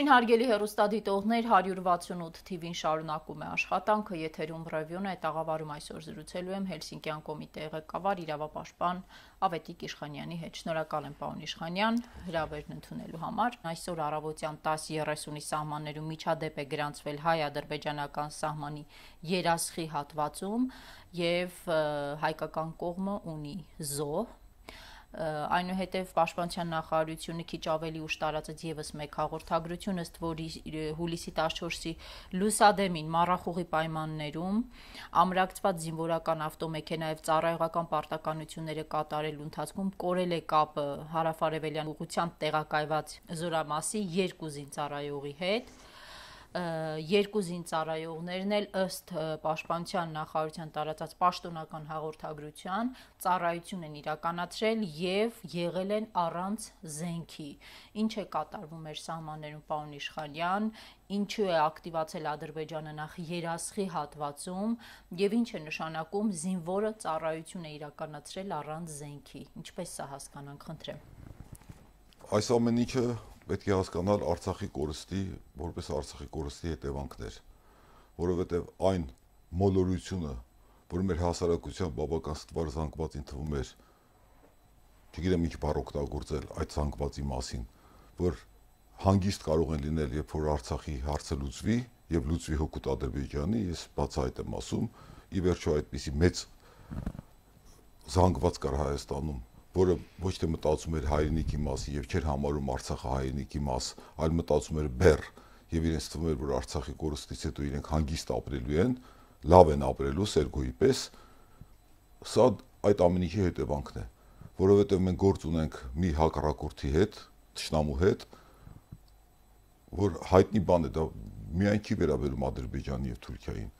Ողջույն հարգելի հերոստադիտողներ 168 TV-ին շարունակում է աշխատանքը եթերում ռևյուն է տաղավարում այսօր զրուցելու եմ Հելսինկյան կոմիտեի ղեկավար իրավապաշտպան Ավետիկ Իշխանյանի հետ։ Շնորհակալ եմ պարոն Իշխանյան հրավերն ընդունելու համար։ Այսօր առավոտյան 10:30-ի սահմաններում միջադեպ է գրանցվել հայ-ադրբեջանական սահմանի Երասխի հատվածում եւ հայկական կողմը ունի զոհ Այնուհետև Պաշտպանության նախարարությունը քիչ ավելի ուշ տարածեց եւս մեկ հաղորդագրություն, ըստ որի հուլիսի 14-ի լուսադեմին Մարախուղի պայմաններում ամրակցված զինվորական ավտոմեքենայով ծառայողական պարտականությունները կատարելու ընթացքում կորել է կապը հարավարևելյան ուղությամբ տեղակայված զորամասի 2 զինծառայողի հետ երկու զինծառայողներն էլ ըստ պաշտպանության նախարարության տարածած պաշտոնական հաղորդագրության ծառայություն են իրականացրել եւ եղել են առանց զենքի։ Ինչ է կատարվում մեր սահմաններում, պարոն Իշխանյան, ինչու է ակտիվացել Ադրբեջանը նախ երասխի հատվածում եւ ինչ է նշանակում զինվորը ծառայություն է իրականացրել առանց զենքի։ Ինչպես սա հասկանանք, խնդրեմ։ Այս ամենիքը պետք է հասկանալ Արցախի կորստի, որպես Արցախի կորստի հետևանքներ, որովհետև այն մոլորությունը, որ մեր հասարակության բավական ստվար զանգվածին թվում էր, չգիտեմ ինչ բառ օգտագործել այդ զանգվածի մասին, որ հանգիստ կարող են լինել, երբ որ Արցախի հարցը լուծվի եւ լուծվի հոգուտ Ադրբեջանի, ես բացահայտ եմ ասում, ի վերջո այդպիսի մեծ զանգված կար Հայաստանում որը ոչ թե մտածում էր հայրենիքի մասին եւ չէր համարում Արցախը հայրենիքի մաս, այլ մտածում էր բեռ եւ իրենց թվում էր որ Արցախի կորստից հետո իրենք հանգիստ ապրելու են, լավ են ապրելու Սերգոյի պես։ Սա այդ ամենի հետևանքն է, որովհետեւ մենք գործ ունենք մի հակառակորդի հետ, ճշնամու հետ, որ հայտնի բան է դա միայն չի վերաբերում Ադրբեջանի եւ Թուրքիային։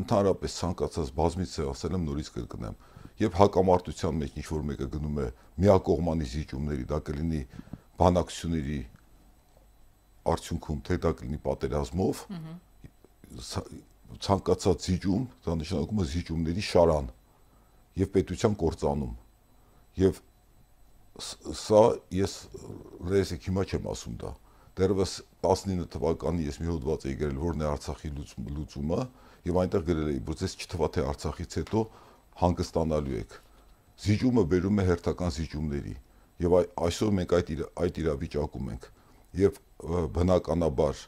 Ընդհանրապես ցանկացած բազմից է ասել եմ նորից կրկնեմ, կր Եվ հակամարտության մեջ ինչ որ մեկը գնում է միակողմանի զիջումների, դա կլինի բանակցությունների արդյունքում, թե դա կլինի պատերազմով, ցանկացած զիջում, դա նշանակում է զիջումների շարան եւ պետության կորցանում։ Եվ սա ես ռեզիկ հիմա չեմ ասում դա։ Դերևս 19 թվականի ես մի հոդված էի գրել, որն է Արցախի լուծումը, եւ այնտեղ գրել էի, որ ես չթվա թե Արցախից հետո լուծ, հանգստանալու եք։ Զիջումը բերում է հերթական զիջումների եւ այսօր մենք այդ այդ իրավիճակում ենք եւ բնականաբար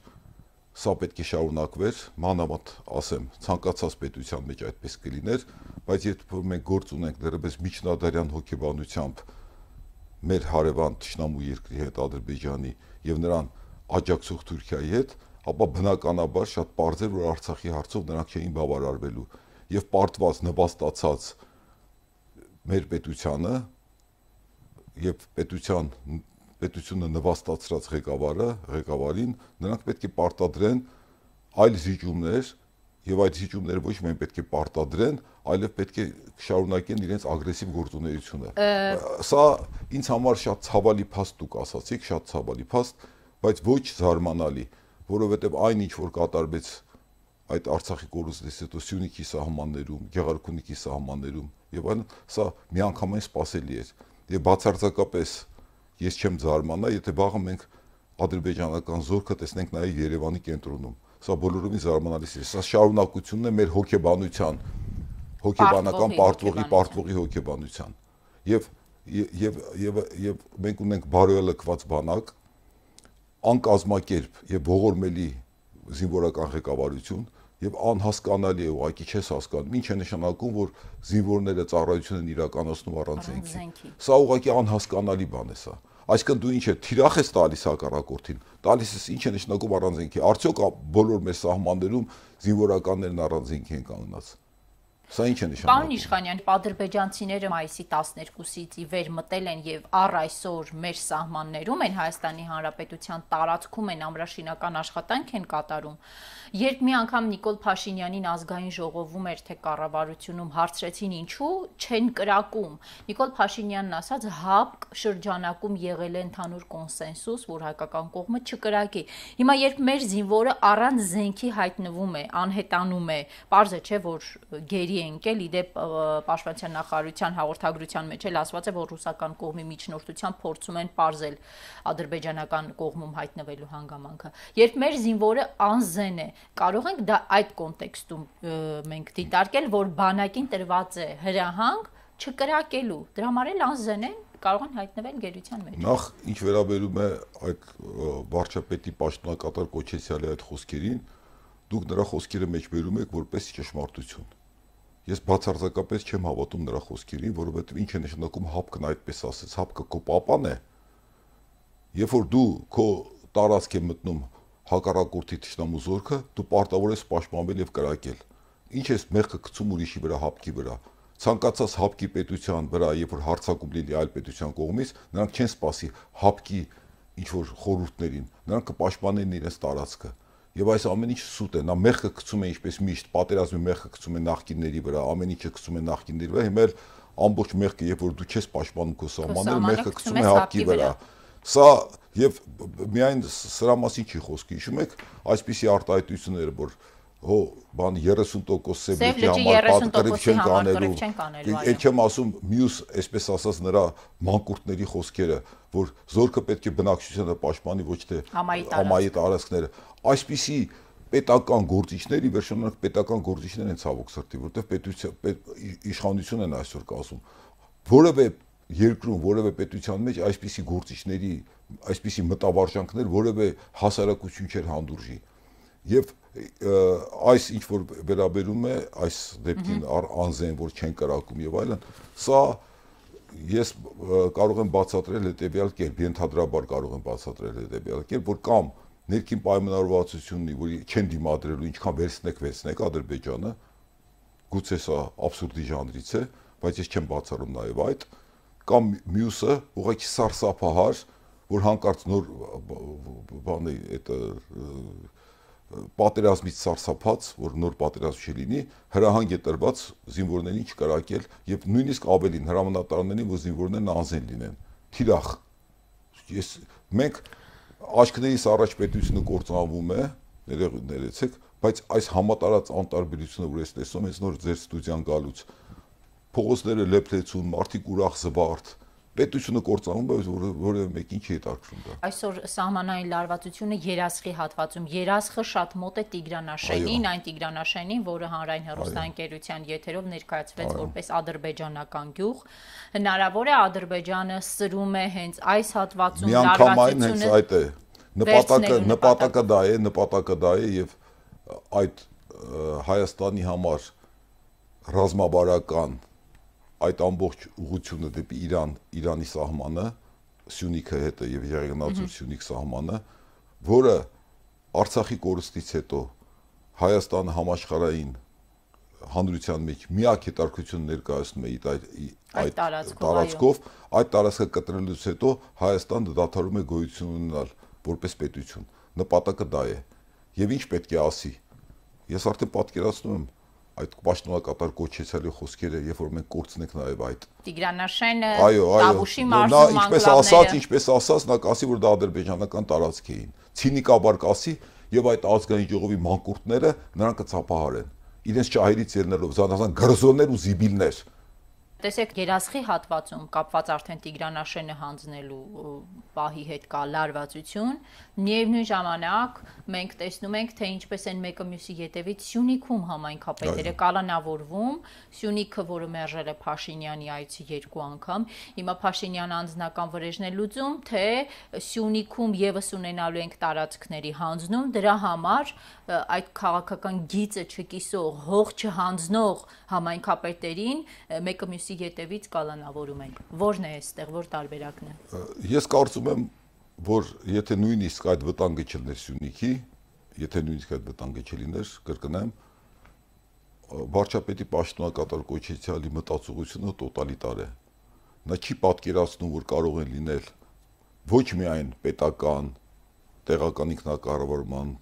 սա պետք է շարունակվեր, մանավանդ ասեմ, ցանկացած պետության մեջ այդպես կլիներ, բայց երբ մենք գործ ունենք դեռևս միջնադարյան հոգեբանությամբ մեր հարևան ճշնամու երկրի հետ Ադրբեջանի եւ նրան աջակցող Թուրքիայի հետ, ապա բնականաբար շատ པարզ էր որ Արցախի հարցով նրանք չէին բավարարվելու եւ պարտված նպաստացած մեր պետությանը եւ պետության պետությունը նվաստացրած ղեկավարը, ղեկավարին, նրանք պետք է պարտադրեն այլ զիջումներ եւ այդ զիջումները ոչ միայն պետք է պարտադրեն, այլև պետք է շարունակեն իրենց ագրեսիվ գործունեությունը։ Սա ինձ համար շատ ցավալի փաստ դուք ասացիք, շատ ցավալի փաստ, բայց ոչ զարմանալի, որովհետեւ այն ինչ որ կատարվեց 2019 այդ Արցախի կորուստից հետո Սյունիքի սահմաններում, Գեղարքունիքի սահմաններում եւ այն սա միանգամայն սпасելի էր։ Եվ բացարձակապես ես չեմ զարմանա, եթե վաղը մենք ադրբեջանական զորքը տեսնենք նաեւ Երևանի կենտրոնում։ Սա բոլորովին զարմանալի է։ Սա շարունակությունն է մեր հոգեբանության, հոգեբանական պարտվողի, պարտվողի հոգեբանության։ Եվ եւ եւ եւ մենք ունենք բարոյալակված բանակ անկազմակերպ եւ ողորմելի զինվորական ղեկավարություն եւ անհասկանալի է ուղղակի չես հասկանում ինչ է նշանակում որ զինվորները ծառայություն են իրականացնում առանց ինքի սա ուղղակի անհասկանալի բան է սա այսինքն դու ինչ է թիրախ ես տալիս հակառակորդին տալիս ես ինչ է նշանակում առանց ինքի արդյոք բոլոր մեր սահմաններում զինվորականներն առանց ինքի են կանգնած Սա ինչ է նշանակում։ Պարոն Իշխանյան, ադրբեջանցիները մայիսի 12-ից ի վեր մտել են եւ առ այսօր մեր սահմաններում են Հայաստանի Հանրապետության տարածքում են ամրաշինական աշխատանք են կատարում։ Երբ մի անգամ Նիկոլ Փաշինյանին ազգային ժողովում էր թե կառավարությունում հարցրեցին ինչու չեն կրակում։ Նիկոլ Փաշինյանն ասաց հապկ շրջանակում եղել է ընդհանուր կոնսենսուս, որ հայկական կողմը չկրակի։ Հիմա երբ մեր զինվորը առանց զենքի հայտնվում է, անհետանում է, parze չէ որ գերի ձեռքի ընկել, իդեպ պաշտպանության նախարարության հաղորդագրության մեջ էլ ասված է, որ ռուսական կողմի միջնորդությամբ փորձում են parzել ադրբեջանական կողմում հայտնվելու հանգամանքը։ Երբ մեր զինվորը անզեն է, կարող ենք դա այդ կոնտեքստում մենք դիտարկել, որ բանակին տրված է հրահանգ չկրակելու։ Դրա համար էլ անզեն են կարող են հայտնվել գերության մեջ։ Նախ ինչ վերաբերում է այդ վարչապետի պաշտոնակատար Կոչեցյալի այդ խոսքերին, դուք նրա խոսքերը մեջ բերում եք որպես ճշմարտություն։ Ես բացարձակապես չեմ հավատում նրա խոսքերին, որովհետև ինչ է նշանակում հապկն այդպես ասեց, հապկը քո papan է։ Երբ որ դու քո տարածք է մտնում հակառակորդի ճշտամու զորքը, դու պարտավոր ես պաշտպանվել եւ կրակել։ Ինչ ես մեղքը գցում ուրիշի վրա, հապկի վրա։ Ցանկացած հապկի պետության վրա, երբ որ հարցակում լինի այլ պետության կողմից, նրանք չեն սпасի հապկի ինչ որ խորհուրդներին, նրանք կպաշտպանեն իրենց տարածքը Եվ այս ամեն ինչ սուտ է, նա մեղքը գցում է ինչպես միշտ, պատերազմի մեղքը գցում է նախկինների վրա, ամեն ինչը գցում է նախկինների վրա, հիմա էլ ամբողջ մեղքը, երբ որ դու չես պաշտպանում քո սահմանները, մեղքը գցում է հապկի վրա։ Սա եւ միայն սրա մասին չի խոսքի, հիշում եք, այսպիսի արտահայտությունները, որ հո բան 30% սեբրի համար պատկերիվ չեն կանելու։ Այդ չեմ ասում մյուս, այսպես ասած նրա մանկուրտների խոսքերը, որ զորքը պետք է բնակչությունը պաշտպանի ոչ թե ամայի տարածքները այսպիսի պետական գործիչների վերջնանակ պետական գործիչներն են ցավոք սրտի, որտեղ պետության իշխանությունն են այսօր կասում։ Որևէ երկրում, որևէ պետության մեջ այսպիսի գործիչների, այսպիսի մտավարժանքներ որևէ հասարակություն չէր հանդուրժի։ Եվ այս ինչ որ վերաբերում է այս դեպքին անզեն, որ չեն կրակում եւ այլն, սա ես կարող եմ բացատրել հետեւյալ կերպ, ենթադրաբար կարող եմ բացատրել հետեւյալ կերպ, որ կամ ներքին պայմանավորվածությունն ունի, որ չեն դիմադրելու, ինչքան վերցնեք, վերցնեք Ադրբեջանը, գուցե սա абսուրդի ժանրից է, բայց ես չեմ բացառում նաև այդ, կամ մյուսը ուղղակի սարսափահար, որ հանկարծ նոր բանի այդ պատերազմից սարսափած, որ նոր պատերազմ չլինի, հրահանգ է տրված զինվորներին չկրակել եւ նույնիսկ ավելին հրամանատարներին, որ զինվորներն անզեն լինեն։ Թիրախ։ Ես մենք աչքներիս առաջ պետությունը կործանվում է, ներեցեք, բայց այս համատարած անտարբերությունը, որ ես տեսնում եմ, հենց նոր ձեր ստուդիան գալուց, փողոցները լեփլեցուն, մարդիկ ուրախ զվարթ, պետությունը կործանում, բայց որը որը մեկին չի հետարկվում դա։ Այսօր սահմանային լարվածությունը Երասխի հատվածում, Երասխը շատ մոտ է Տիգրանաշենին, այն Տիգրանաշենին, որը հանրային հեռուստաընկերության եթերով ներկայացվեց որպես ադրբեջանական գյուղ, հնարավոր է Ադրբեջանը սրում է հենց այս հատվածում լարվածությունը։ Միանգամայն հենց այդ է։ Նպատակը նպատակը դա է, նպատակը դա է եւ այդ Հայաստանի համար ռազմաբարական այդ ամբողջ ուղությունը դեպի Իրան, Իրանի սահմանը, Սյունիքը հետը եւ Եղեգնաձոր Սյունիք սահմանը, որը Արցախի կորստից հետո Հայաստանը համաշխարային հանրության մեջ միակ հետարկություն ներկայացնում է այդ այդ տարածքով, այդ տարածքը կտրելուց հետո Հայաստանը դադարում է գոյություն ունենալ որպես պետություն։ Նպատակը դա է։ Եվ ինչ պետք է ասի։ Ես արդեն պատկերացնում եմ, այդ պաշտոնակատար կոչեցյալի խոսքերը, երբ որ մենք կորցնենք նաև այդ Տիգրանաշենը, Տավուշի մարզում անգլավները։ Այո, այո, նա ինչպես ասաց, ինչպես ասաց, նա կասի, որ դա ադրբեջանական տարածք էին։ Ցինիկաբար կասի, եւ այդ ազգային ժողովի մանկուրտները նրանք կծափահարեն։ Իրենց շահերից ելնելով, զանազան գրզոններ ու զիբիլներ։ Տեսեք երասխի հատվածում կապված արդեն Տիգրանաշենը հանձնելու պահի հետ կա լարվածություն, միևնույն ժամանակ մենք տեսնում ենք, թե ինչպես են մեկը մյուսի ետևից Սյունիքում համայնքապետերը կալանավորվում, Սյունիքը, որը մերժել է Փաշինյանի այցի երկու անգամ, հիմա Փաշինյան անձնական վրեժն է լուծում, թե Սյունիքում եւս ունենալու ենք տարածքների հանձնում, դրա համար այդ քաղաքական գիծը չկիսող, հող չհանձնող համայնքապետերին մեկը մյուսի մյուսի յետևից կալանավորում են։ Որն է այստեղ, որ տարբերակն է։ Ես կարծում եմ, որ եթե նույնիսկ այդ վտանգը չլներ Սյունիքի, եթե նույնիսկ այդ վտանգը չլիներ, կրկնեմ, վարչապետի պաշտոնակատար Կոչեցյալի մտածողությունը տոտալիտար է։ Նա չի պատկերացնում, որ կարող են լինել ոչ միայն պետական, տեղական ինքնակառավարման,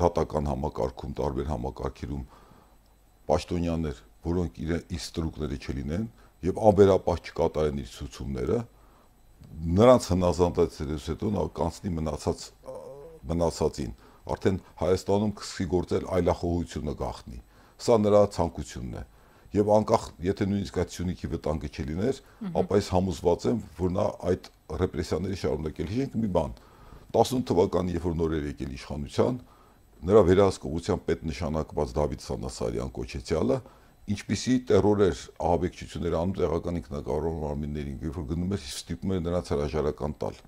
դատական համակարգում, տարբեր համակարգերում պաշտոնյաներ, որոնք իր իստրուկները չլինեն, եւ անբերապահ չկատարեն իր ցուցումները, նրանց հնազանդեցելուց հետո նա կանցնի մնացած մնացածին արդեն Հայաստանում կսկսի գործել այլախոհությունը գախնի սա նրա ցանկությունն է եւ անկախ եթե նույնիսկ այդ Սյունիքի վտանգը չլիներ ապա ես համոզված եմ որ նա այդ ռեպրեսիաների շարունակել հիշենք մի բան 18 թվականին երբ որ նորեր եկել իշխանության նրա վերահսկողության պետ նշանակված Դավիթ Սանասարյան կոչեցյալը ինչպիսի terrorեր ահաբեկչություններ անում տեղական ինքնակառավարման մարմիններին, երբ որ գնում ես ստիպում են նրանց հրաժարական տալ։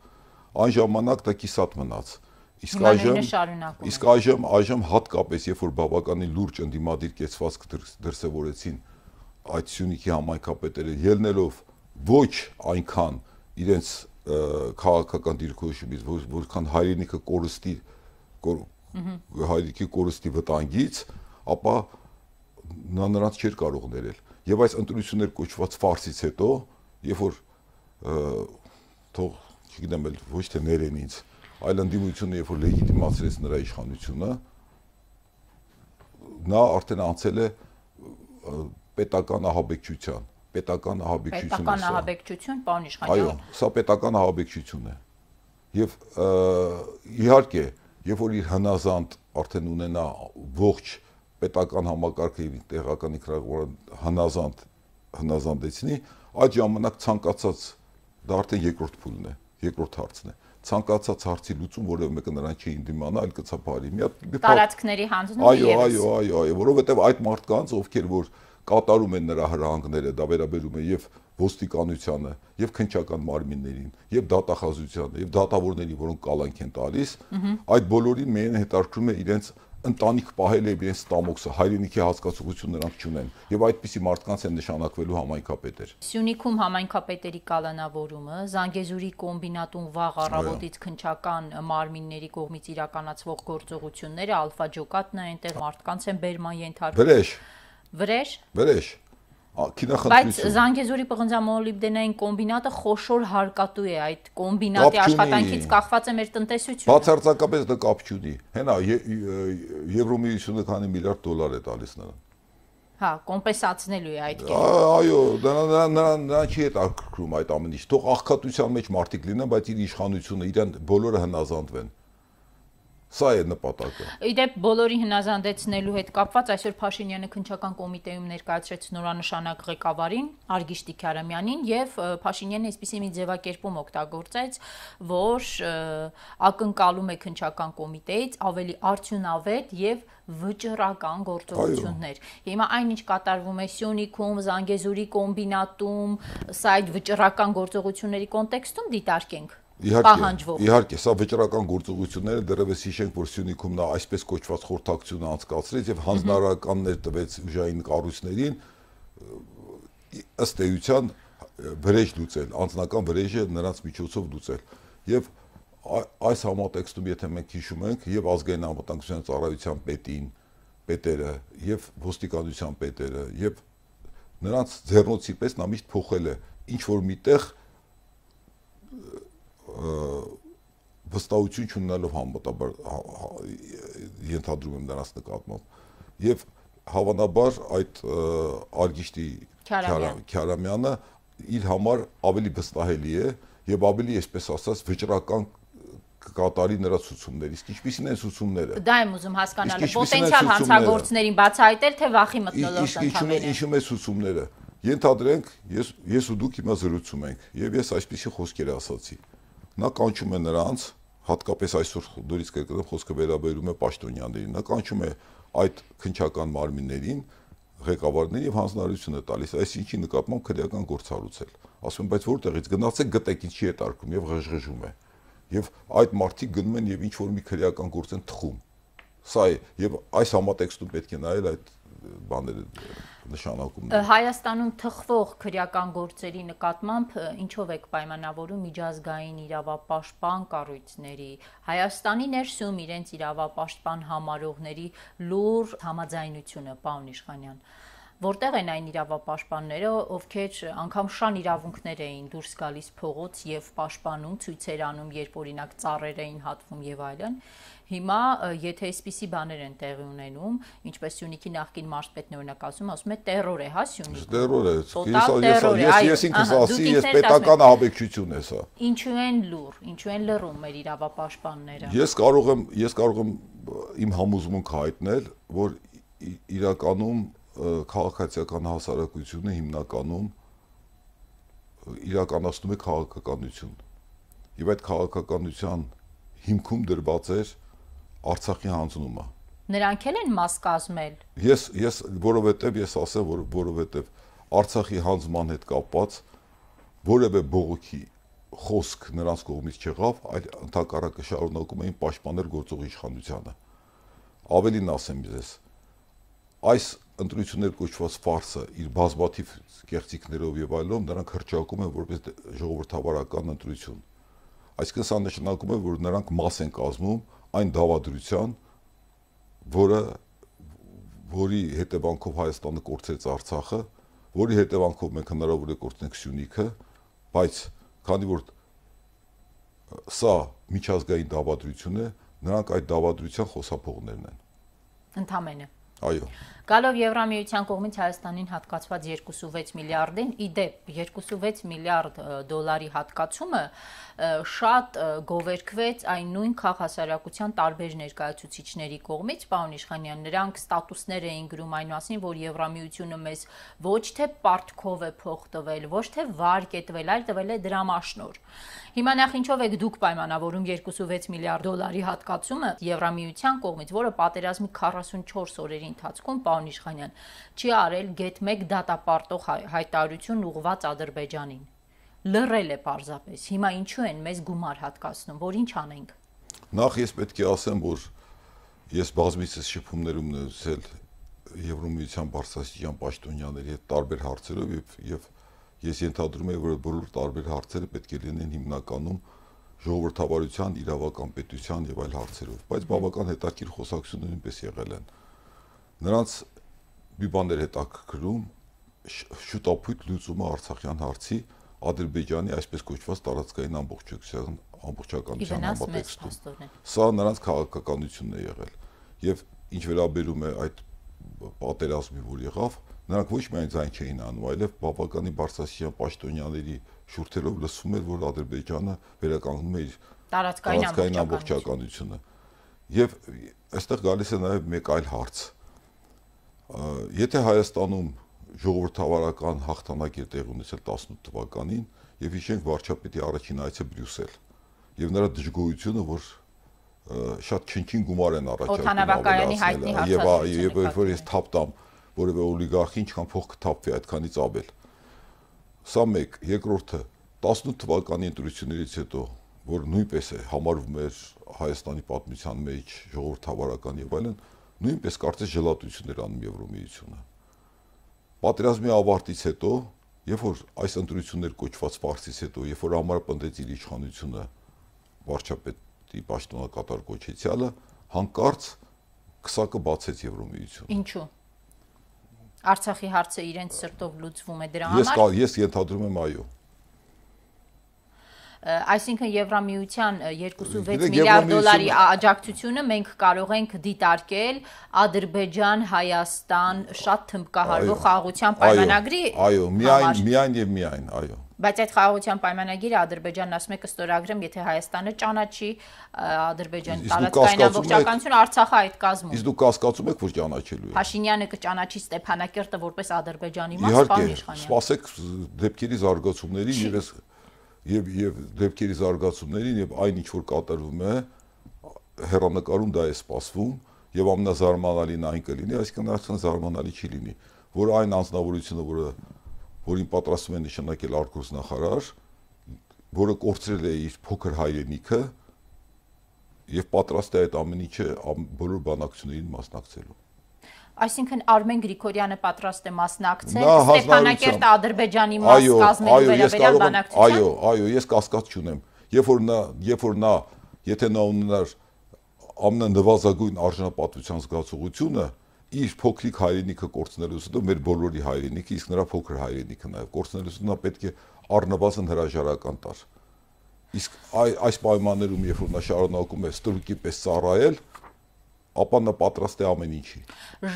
Այն ժամանակ դա կիսատ մնաց։ Իսկ այժմ իսկ այժմ այժմ հատկապես երբ որ բավականին լուրջ ընդդիմադիր կեցվածք դրսևորեցին այդ Սյունիքի համայնքապետերը ելնելով ոչ այնքան իրենց քաղաքական դիրքորոշումից, որքան հայրենիքը կորստի հայրենիքի կորստի վտանգից, ապա նա նրանց չէր կարող ներել։ Եվ այս ընտրություններ կոչված ֆարսից հետո, երբ որ թող, չգիտեմ, էլ ոչ թե ներեն ինձ, այլ ընդդիմությունը երբ որ լեգիտիմացրեց նրա իշխանությունը, նա արդեն անցել է պետական ահաբեկչության, պետական ահաբեկչությունը։ Պետական ահաբեկչություն, պարոն Իշխանյան։ Այո, սա պետական ահաբեկչություն է։ Եվ իհարկե, երբ որ իր հնազանդ արդեն ունենա ողջ պետական համակարգը եւ տեղական ինքնագործան հնազանդ հնազանդեցնի, այդ ժամանակ ցանկացած դա արդեն երկրորդ փուլն է, երկրորդ հարցն է ցանկացած հարցի լուծում որևէ մեկը նրան չի ընդդիմանա, այլ կցափարի։ Մի հատ տարածքների հանձնումը այո, այո, այո, այո, որովհետեւ այդ մարդկանց, ովքեր որ կատարում են նրա հրահանգները, դա վերաբերում է եւ ոստիկանությանը, եւ քնչական մարմիններին, եւ դատախազությանը, եւ դատավորներին, որոնք կալանք են տալիս, այդ բոլորին միայն հետարկվում է իրենց ընտանիք պահել է իրենց ստամոքսը, հայրենիքի հասկացողություն նրանք չունեն եւ այդպիսի մարդկանց են նշանակվելու համայնքապետեր։ Սյունիքում համայնքապետերի կալանավորումը Զանգեզուրի կոմբինատուն վաղ առավոտից քնչական մարմինների կողմից իրականացվող գործողությունները ալֆա ջոկատն այնտեղ մարդկանց են բերման ենթարկում։ Վրեժ։ Վրեժ։ Վրեժ։ Բայց Զանգեզուրի պղնձամոլիբդենային կոմբինատը խոշոր հարկատու է այդ կոմբինատի աշխատանքից կախված է մեր տնտեսությունը։ Բացարձակապես դա կապ չունի։ Հենա Եվրոմիությունը քանի միլիարդ դոլար է տալիս նրան։ Հա, կոմպենսացնելու է այդ կերպ։ Այո, դրա նրա չի հետ ակրկրում այդ ամեն ինչ։ Թող աղքատության մեջ մարդիկ լինեն, բայց իր իշխանությունը իրեն բոլորը հնազանդվեն։ Սա է նպատակը։ Իդեպ բոլորի հնազանդեցնելու հետ կապված այսօր Փաշինյանը քնչական կոմիտեում ներկայացրեց նորանշանակ ղեկավարին Արգիշ Տիքարամյանին եւ Փաշինյանը այսպիսի մի ձևակերպում օգտագործեց, որ ակնկալում է քնչական կոմիտեից ավելի արդյունավետ եւ վճռական գործողություններ։ Հիմա այնինչ կատարվում է Սյունիքում, Զանգեզուրի կոմբինատում, սա այդ վճռական գործողությունների կոնտեքստում դիտարկենք պահանջվող։ Իհարկե, սա վճռական գործողությունները դեռևս հիշենք, որ Սյունիքում նա այսպես կոչված խորհրդակցությունը անցկացրեց եւ հանձնարարականներ տվեց ուժային կառույցներին ըստ էության վրեժ լուծել, անձնական վրեժը նրանց միջոցով լուծել։ Եվ այս համատեքստում, եթե մենք հիշում ենք, եւ ազգային անվտանգության ծառայության պետին, պետերը եւ ոստիկանության պետերը եւ նրանց ձեռնոցի պես նա միշտ փոխել է ինչ որ միտեղ վստահություն չունենալով համապատասխան հա, հա, ենթադրում եմ նրանց նկատմամբ եւ հավանաբար այդ արգիշտի Քյարամյանը իր համար ավելի վստահելի է եւ ավելի այսպես ասած վճռական կկատարի նրա ցուցումները։ Իսկ ինչպիսին են ցուցումները։ Դա եմ ուզում հասկանալ, պոտենցիալ հանցագործներին բացահայտել թե վախի մտնոլորտ ընդհանրապես։ Իսկ ինչու՞մ է ցուցումները։ Ենթադրենք, ես ես ու դուք հիմա զրուցում ենք եւ ես այսպիսի խոսքեր ասացի։ Նա կանչում է նրանց, հատկապես այսօր դուրից կրկնեմ խոսքը վերաբերում է պաշտոնյաներին, նա կանչում է այդ քնչական մարմիններին ղեկավարներին եւ հանձնարարություն է տալիս այս ինչի նկատմամբ քրեական գործառուցել։ Ասում են, բայց որտեղից գնացեք գտեք ինչի է տարկում եւ ղժղժում է։ Եվ այդ մարդիկ գնում են եւ ինչ որ մի քրեական գործ են թխում։ Սա է եւ այս համատեքստում պետք է նայել այդ բաները նշանակում է։ Հայաստանում թխվող քրեական գործերի նկատմամբ ինչով եք պայմանավորում միջազգային իրավապաշտպան կառույցների Հայաստանի ներսում իրենց իրավապաշտպան համարողների լուր համաձայնությունը, պարոն Իշխանյան որտեղ են այն իրավապաշտպանները, ովքեր անգամ շան իրավունքներ էին դուրս գալիս փողոց եւ պաշտպանում, ցույցեր անում, երբ օրինակ ծառեր էին հատվում եւ այլն, Հիմա եթե այսպիսի բաներ են տեղի ունենում, ինչպես Սյունիքի նախկին մարզպետն օրինակ ասում, ասում է terror է, հա Սյունիքը։ Terror է։ Ես ես ես ինքս ասի, ես պետական ահաբեկչություն է սա։ հա։ Ինչու են լուր, ինչու են լռում մեր իրավապաշտպանները։ Ես կարող եմ, ես կարող եմ իմ համոզմունք հայտնել, որ իրականում քաղաքացիական հասարակությունը հիմնականում իրականացնում է քաղաքականություն։ Եվ այդ քաղաքականության հիմքում դրված էր Արցախի հանձնումը։ Նրանք էլ են մաս կազմել։ Ես ես որովհետև ես ասեմ, որ որովհետև Արցախի հանձնման հետ կապված որևէ բողոքի խոսք նրանց կողմից չեղավ, այլ ընդհակառակը շարունակում էին պաշտպանել գործող իշխանությանը։ Ավելին ասեմ ձեզ, այս ընտրություններ կոչված ֆարսը իր բազմաթիվ կեղծիքներով եւ այլով նրանք հրճակում են որպես ժողովրդավարական ընտրություն։ Այսինքն սա նշանակում է, որ նրանք մաս են կազմում այն դավադրության, որը որի հետևանքով Հայաստանը կորցրեց Արցախը, որի հետևանքով մենք հնարավոր է կորցնենք Սյունիքը, բայց քանի որ սա միջազգային դավադրություն է, նրանք այդ դավադրության խոսափողներն են։ Ընդամենը։ Այո։ Գալով Եվրամիության կողմից Հայաստանին հատկացված 2.6 միլիարդին, ի դեպ 2.6 միլիարդ դոլարի հատկացումը շատ գովերքվեց այն նույն քաղաքասարակության տարբեր ներկայացուցիչների կողմից, պարոն Իշխանյան, նրանք ստատուսներ էին գրում այն մասին, որ Եվրամիությունը մեզ ոչ թե պարտքով է փող տվել, ոչ թե վարկ է տվել, այլ տվել է դրամաշնոր։ Հիմա նախ ինչով եք դուք պայմանավորում 2.6 միլիարդ դոլարի հատկացումը Եվրամիության կողմից, որը պատերազմի 44 օրերի ընթացքում պարոն Իշխանյան, չի արել գետ 1 դատապարտող հայտարարություն ուղված Ադրբեջանին։ Լռել է պարզապես։ Հիմա ինչու են մեզ գումար հատկացնում, որ ինչ անենք։ Նախ ես պետք է ասեմ, որ ես բազմիցս շփումներում նույնիսել Եվրոմիության բարձրաստիճան պաշտոնյաների հետ տարբեր հարցերով եւ եւ ես ենթադրում եմ, որ բոլոր տարբեր հարցերը պետք է լինեն հիմնականում ժողովրդավարության, իրավական պետության եւ այլ հարցերով, բայց բավական հետաքրքիր խոսակցություններ նույնպես եղել են։ Նրանց մի բաներ հետաքրում շուտ ապույտ լուծումը Արցախյան հարցի Ադրբեջանի այսպես կոչված տարածքային ամբողջական ամբողջականության համատեքստում։ Սա նրանց քաղաքականությունն է եղել։ Եվ ինչ վերաբերում է այդ պատերազմի, որ եղավ, նրանք ոչ միայն ձայն չէին անում, այլև բավականին բարձրասիրան պաշտոնյաների շուրթերով լսվում էր, որ Ադրբեջանը վերականգնում է իր տարածքային ամբողջականությունը։ Եվ այստեղ գալիս է նաև մեկ այլ հարց, Եթե Հայաստանում ժողովրդավարական հաղթանակ էր տեղ ունեցել 18 թվականին եւ հիշենք վարչապետի առաջին այցը Բրյուսել եւ նրա դժգոհությունը, որ շատ քնքին գումար են առաջարկում եւ եւ որ ես թափ տամ որևէ օլիգարխի ինչքան փող կթափվի այդքանից ավել։ Սա մեկ, երկրորդը 18 թվականի ընտրություններից հետո որ նույնպես է համարվում էր Հայաստանի պատմության մեջ ժողովրդավարական եւ այլն, նույնպես կարծես ժլատություն էր անում Եվրոմիությունը։ Պատերազմի ավարտից հետո, երբ որ այս ընտրություններ կոչված ֆարսից հետո, երբ որ համարապնդեց իր իշխանությունը վարչապետի պաշտոնակատար կոչեցյալը, հանկարծ քսակը բացեց Եվրոմիությունը։ Ինչու՞։ Արցախի հարցը իրենց սրտով լուծվում է դրա համար։ Ես ես ենթադրում եմ այո այսինքն Եվրամիության 2.6 միլիարդ դոլարի աջակցությունը մենք կարող ենք դիտարկել Ադրբեջան-Հայաստան շատ թմբկահարվող խաղաղության պայմանագրի Այո, միայն միայն եւ միայն, այո բայց այդ խաղաղության պայմանագիրը Ադրբեջանն ասում է կստորագրեմ, եթե Հայաստանը ճանաչի Ադրբեջանի տարածքային ամբողջականությունը Արցախը այդ կազմում։ Իսկ դուք կասկածում եք, որ ճանաչելու է։ Փաշինյանը կճանաչի Ստեփանակերտը որպես Ադրբեջանի մաս, պարոն Իշխանյան։ Իհարկե, սպասեք դեպքերի զարգացումների եւ ես եւ եւ դեպքերի զարգացումներին եւ այն ինչ որ կատարվում է հերանակարում դա է սպասվում եւ ամենազարմանալին այն կլինի, այսինքն արդեն զարմանալի չի լինի, որ այն անձնավորությունը, որը որին պատրաստում է նշանակել արտգործնախարար, որը կորցրել է իր փոքր հայրենիքը եւ պատրաստ է այդ ամենի չէ բոլոր բանակցություններին մասնակցելու։ Այսինքն Արմեն Գրիգորյանը պատրաստ է մասնակցել Ստեփանակերտ Ադրբեջանի մաս կազմելու վերաբերյալ բանակցության։ Այո, այո, ես կասկած չունեմ։ Երբ որ նա, երբ որ նա, եթե նա ունենար ԱՄՆ նվազագույն արժանապատվության զգացողությունը, իր փոքրիկ հայրենիքը կորցնելուց հետո մեր բոլորի հայրենիքը, իսկ նրա փոքր հայրենիքը նաև կորցնելուց հետո նա պետք է առնվազն հրաժարական տար։ Իսկ այս պայմաններում երբ որ նա շարունակում է ստրուկի պես ծառայել, ապա նա պատրաստ է ամեն ինչի։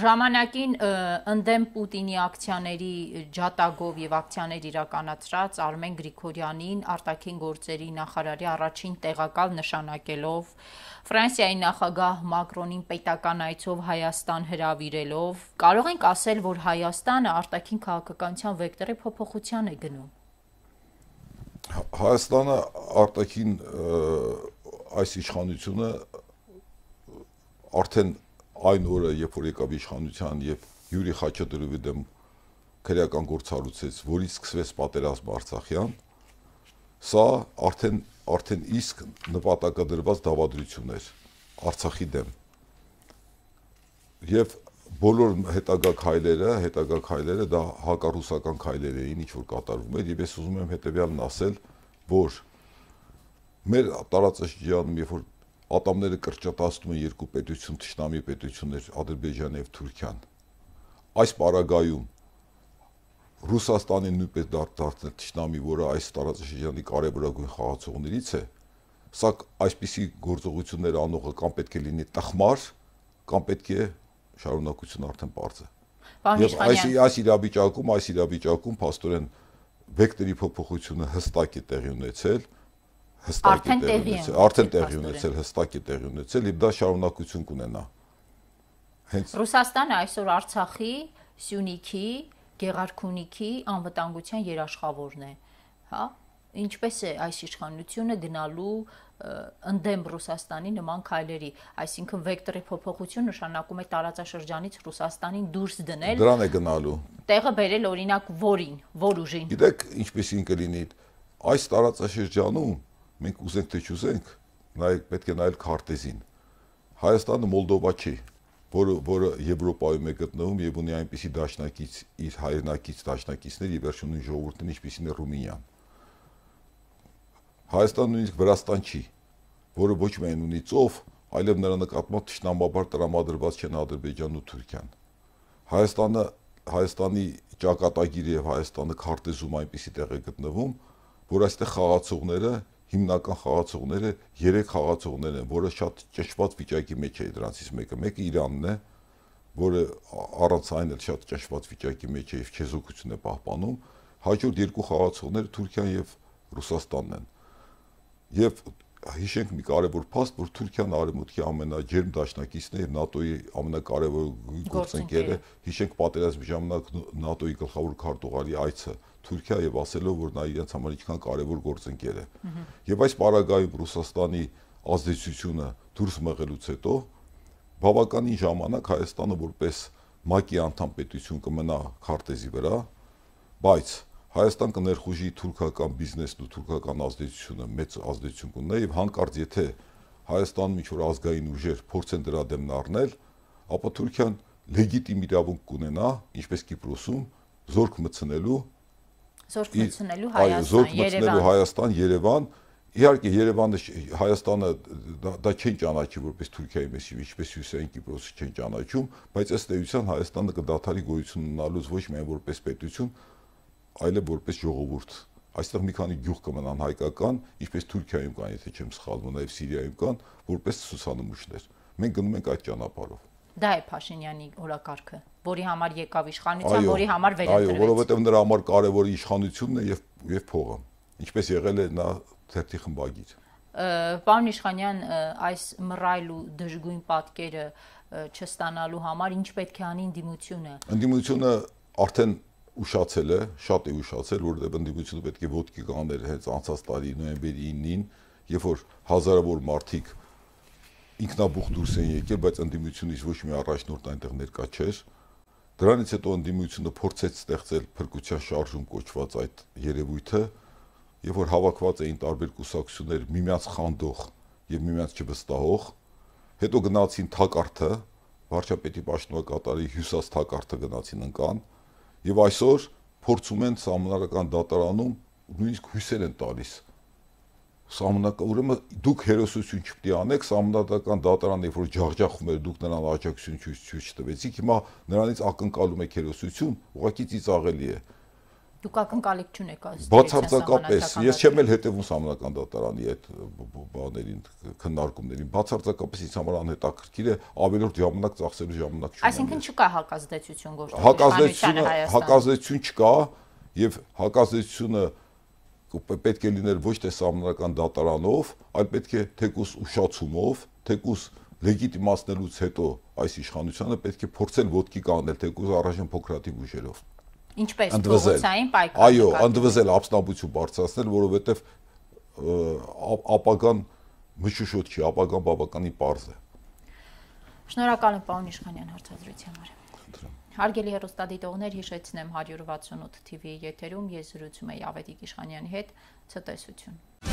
Ժամանակին ընդդեմ Պուտինի ակցիաների ջատագով եւ ակցիաներ իրականացրած Արմեն Գրիգորյանին արտաքին գործերի նախարարի առաջին տեղակալ նշանակելով Ֆրանսիայի նախագահ Մակրոնին պետական այցով Հայաստան հրավիրելով կարող ենք ասել, որ Հայաստանը արտաքին քաղաքականության վեկտորի փոփոխության է գնում։ Հայաստանը արտաքին այս իշխանությունը արդեն այն օրը, երբ որ եկավ իշխանության եւ Յուրի Խաչատուրովի դեմ քրեական գործառույցից, որից սկսվեց պատերազմ Արցախյան, սա արդեն արդեն իսկ նպատակադրված դավադրություն էր Արցախի դեմ։ Եվ բոլոր հետագա քայլերը, հետագա քայլերը դա հակառուսական քայլեր էին, ինչ որ կատարվում էր, եւ ես ուզում եմ հետեւյալն ասել, որ մեր տարածաշրջանում, երբ որ ատամները կրճատացնում են երկու պետություն, ճշտամի պետություններ Ադրբեջանն եւ Թուրքիան։ Այս պարագայում Ռուսաստանի նույնպես դարձնել ճշտամի, որը այս տարածաշրջանի կարևորագույն խաղացողներից է, սա այսպիսի գործողություններ անողը կամ պետք է լինի տխմար, կամ պետք է շարունակություն արդեն բարձր։ Եվ այս այս իրավիճակում, այս իրավիճակում աստորեն վեկտորի փոփոխությունը հստակ է տեղի ունեցել, հստակ է տեղի ունեցել, արդեն տեղի ունեցել, հստակ է տեղի ունեցել, եւ դա շարունակություն կունենա։ Հենց Ռուսաստանը այսօր Արցախի, Սյունիքի, Գեղարքունիքի անվտանգության երաշխավորն է, հա? Ինչպես է այս իշխանությունը գնալու ընդդեմ Ռուսաստանի նման քայլերի, այսինքն վեկտորի փոփոխություն նշանակում է տարածաշրջանից Ռուսաստանին դուրս դնել։ Դրան է գնալու։ Տեղը բերել օրինակ որին, որ ուժին։ Գիտեք, ինչպես ինքը լինի, այս տարածաշրջանում մենք ուզենք թե չուզենք, նայեք պետք է նայել քարտեզին։ Հայաստանը Մոլդովա չի, որը որը Եվրոպայում է գտնվում եւ ունի այնպիսի դաշնակից իր հայրենակից դաշնակիցներ եւ վերջնույն ժողովուրդներ, ինչպիսին է Ռումինիան։ Հայաստանը նույնիսկ Վրաստան չի, որը ոչ միայն ունի ծով, այլև նրա նկատմամբ ճշտամաբար տրամադրված չեն Ադրբեջանն ու Թուրքիան։ Հայաստանը Հայաստանի ճակատագիր եւ Հայաստանը քարտեզում այնպիսի տեղ է գտնվում, որ այստեղ խաղացողները հիմնական խաղացողները երեք խաղացողներ են, որը շատ ճշմարտ վիճակի մեջ է դրանցից մեկը։ Մեկը Իրանն է, որը առանց այն էլ շատ ճշմարտ վիճակի մեջ է եւ քեզոկություն է պահպանում, հաջորդ երկու խաղացողները Թուրքիան եւ Ռուսաստանն են։ Եվ հիշենք մի կարևոր փաստ, որ Թուրքիան արևմուտքի ամենաջերմ դաշնակիցն է եւ ՆԱՏՕ-ի ամենակարևոր գործընկերը։ Հիշենք պատերազմի ժամանակ ՆԱՏՕ-ի գլխավոր քարտուղարի այցը, Թուրքիա եւ ասելով որ նա իրենց համար ինչքան կարեւոր գործընկեր է։ Եվ այս պարագայում Ռուսաստանի ազդեցությունը դուրս մղելուց հետո բավականին ժամանակ Հայաստանը որպես ՄԱԿ-ի անդամ պետություն կմնա քարտեզի վրա, բայց Հայաստան կներխուժի թուրքական բիզնեսն ու թուրքական ազդեցությունը մեծ ազդեցություն կունենա եւ հանկարծ եթե Հայաստանում ինչ որ ազգային ուժեր փորձեն դրա դեմն առնել, ապա Թուրքիան լեգիտիմ իրավունք կունենա, ինչպես Կիպրոսում, զորք մցնելու զորքնցնելու Հայաստան, այո, զորքնցնելու Հայաստան, Երևան, Իհարկե Երևանը Հայաստանը դա, դա չեն ճանաչի որպես Թուրքիայի մեջ, ինչպես Հյուսիսային Կիպրոսը չեն ճանաչում, բայց ըստ էության Հայաստանը կդադարի գոյություն ունենալուց ոչ միայն որպես պետություն, այլև որպես ժողովուրդ։ Այստեղ մի քանի գյուղ կմնան հայկական, ինչպես Թուրքիայում կան, եթե չեմ սխալվում, նաև Սիրիայում կան, որպես ցուսանմուշներ։ Մենք գնում ենք այդ ճանապարհով։ Դա է Փաշինյանի օրակարգը, որի համար եկավ իշխանության, որի համար վերընտրվեց։ Այո, որովհետև նրա համար կարևոր իշխանությունն է եւ եւ փողը, ինչպես եղել է նա թերթի խմբագիր։ Պարոն Իշխանյան, այս մռայլ ու դժգույն պատկերը չստանալու համար ինչ պետք է անի ընդդիմությունը։ Ընդդիմությունը արդեն ուշացել է, շատ է ուշացել, որովհետև ընդդիմությունը պետք է ոդկի կաներ հենց անցած տարի նոյեմբերի 9-ին, երբ որ հազարավոր մարդիկ ինքնաբուխ դուրս են եկել, բայց ընդդիմությունից ոչ մի առաջնորդ այնտեղ ներկա չէր։ Դրանից հետո ընդդիմությունը փորձեց ստեղծել փրկության շարժում կոչված այդ երևույթը, երբ որ հավաքված էին տարբեր կուսակցություններ միմյանց խանդող եւ միմյանց չվստահող, հետո գնացին թակարդը, վարչապետի պաշտոնակատարի Հյուսաս թակարդը գնացին ընկան, եւ այսօր փորձում են համանարական դատարանում նույնիսկ հույսեր են տալիս Սամնակ ուրեմն դուք հերոսություն չպետք է անեք, սամնատական դատարանը երբ որ ջախջախում էր, դուք նրան աջակցություն ցույց չտվեցիք, հիմա նրանից ակնկալում եք հերոսություն, ուղղակի ծիծաղելի է։ Դուք ակնկալիք չունեք այս Բացարձակապես, ես չեմ էլ հետևում սամնական դատարանի այդ բաներին, քննարկումներին։ Բացարձակապես ինձ համար անհետաքրքիր է ավելորդ ժամանակ ծախսելու ժամանակ չունեմ։ Այսինքն չկա հակազդեցություն գործողության։ Հակազդեցությունը հակազդեցություն չկա եւ հակազդեցությունը պետք է լիներ ոչ թե սահմանական դատարանով, այլ պետք է թեկուս ուշացումով, թեկուս լեգիտիմացնելուց հետո այս իշխանությունը պետք է փորձել ոդկի կանել թեկուզ առաջին փոքրատիվ ուժերով։ Ինչպես փողոցային պայքար։ Այո, անդվզել ապստամբություն բարձրացնել, որովհետև ապագան մշուշոտ չի, ապագան բավականին པարզ է։ Շնորհակալ եմ պարոն Իշխանյան հարցազրույցի համար։ Դրան։ Հարգելի հերոստադիտողներ, հիշեցնեմ 168 TV եթերում ես զրուցում եի Ավետիք Իշխանյանի հետ ցտեսություն։